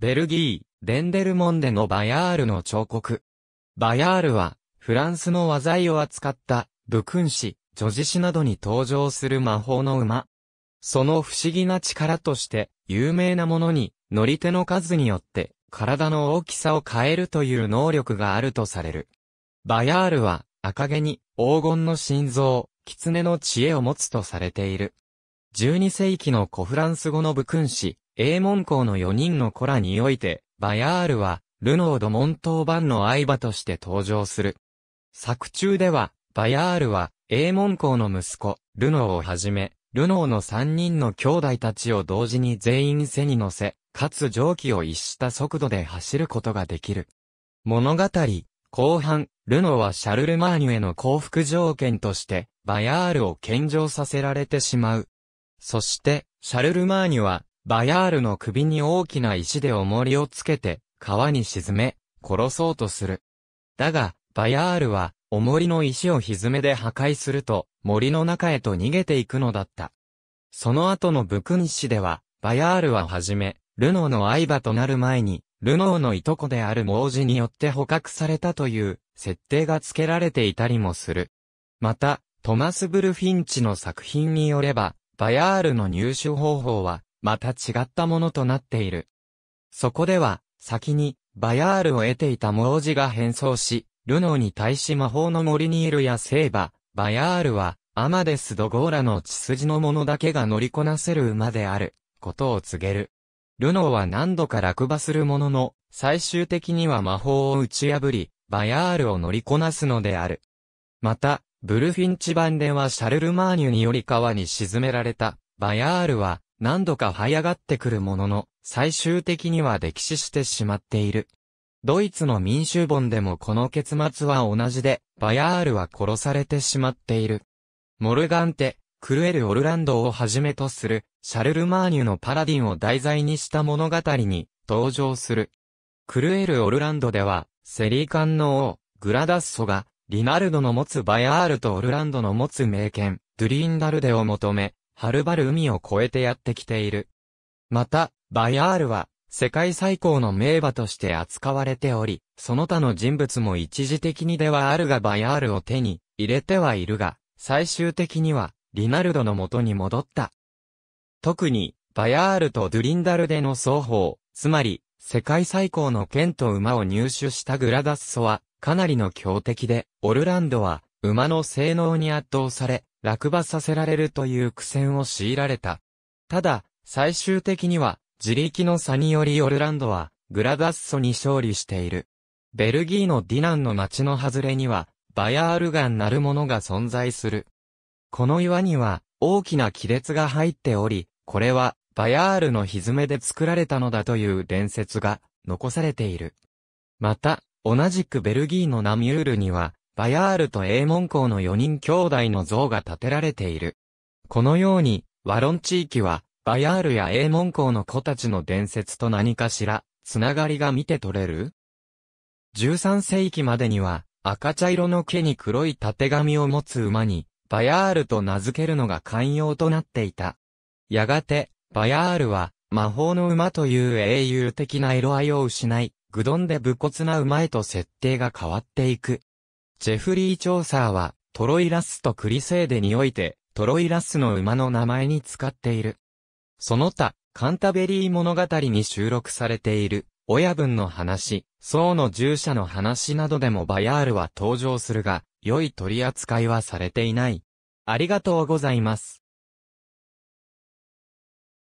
ベルギー、デンデルモンデのバヤールの彫刻。バヤールは、フランスの和材を扱った、武勲士、女子詩などに登場する魔法の馬。その不思議な力として、有名なものに、乗り手の数によって、体の大きさを変えるという能力があるとされる。バヤールは、赤毛に、黄金の心臓、狐の知恵を持つとされている。12世紀の古フランス語の武勲士、英文校の4人の子らにおいて、バヤールは、ルノード・モントーバンの相場として登場する。作中では、バヤールは、英文校の息子、ルノーをはじめ、ルノーの3人の兄弟たちを同時に全員背に乗せ、かつ蒸気を逸した速度で走ることができる。物語、後半、ルノーはシャルルマーニュへの降伏条件として、バヤールを献上させられてしまう。そして、シャルルマーニュは、バヤールの首に大きな石で重りをつけて、川に沈め、殺そうとする。だが、バヤールは、重りの石をひずめで破壊すると、森の中へと逃げていくのだった。その後のブクニシでは、バヤールははじめ、ルノーの相場となる前に、ルノーのいとこである盲人によって捕獲されたという、設定が付けられていたりもする。また、トマス・ブルフィンチの作品によれば、バヤールの入手方法は、また違ったものとなっている。そこでは、先に、バヤールを得ていた盲字が変装し、ルノーに対し魔法の森にいるやセーバ、バヤールは、アマデス・ドゴーラの血筋の者だけが乗りこなせる馬である、ことを告げる。ルノーは何度か落馬するものの、最終的には魔法を打ち破り、バヤールを乗りこなすのである。また、ブルフィンチ版ではシャルルマーニュにより川に沈められた、バヤールは、何度か這い上がってくるものの、最終的には溺死してしまっている。ドイツの民衆本でもこの結末は同じで、バヤールは殺されてしまっている。モルガンテ、クルエル・オルランドをはじめとする、シャルル・マーニュのパラディンを題材にした物語に登場する。クルエル・オルランドでは、セリー艦の王、グラダッソが、リナルドの持つバヤールとオルランドの持つ名犬、ドゥリンダルデを求め、はるばる海を越えてやってきている。また、バヤールは、世界最高の名馬として扱われており、その他の人物も一時的にではあるがバヤールを手に入れてはいるが、最終的には、リナルドの元に戻った。特に、バヤールとドゥリンダルデの双方、つまり、世界最高の剣と馬を入手したグラダッソは、かなりの強敵で、オルランドは、馬の性能に圧倒され、落馬させられるという苦戦を強いられた。ただ、最終的には、自力の差によりオルランドは、グラダッソに勝利している。ベルギーのディナンの町の外れには、バヤールガンなるものが存在する。この岩には、大きな亀裂が入っており、これは、バヤールの蹄で作られたのだという伝説が、残されている。また、同じくベルギーのナミュールには、バヤールとエーモン校の4人兄弟の像が建てられている。このように、ワロン地域は、バヤールやエーモン校の子たちの伝説と何かしら、つながりが見て取れる ?13 世紀までには、赤茶色の毛に黒い縦髪を持つ馬に、バヤールと名付けるのが寛容となっていた。やがて、バヤールは、魔法の馬という英雄的な色合いを失い、愚鈍で武骨な馬へと設定が変わっていく。ジェフリー・チョーサーは、トロイラスとクリセーデにおいて、トロイラスの馬の名前に使っている。その他、カンタベリー物語に収録されている、親分の話、僧の従者の話などでもバヤールは登場するが、良い取り扱いはされていない。ありがとうございます。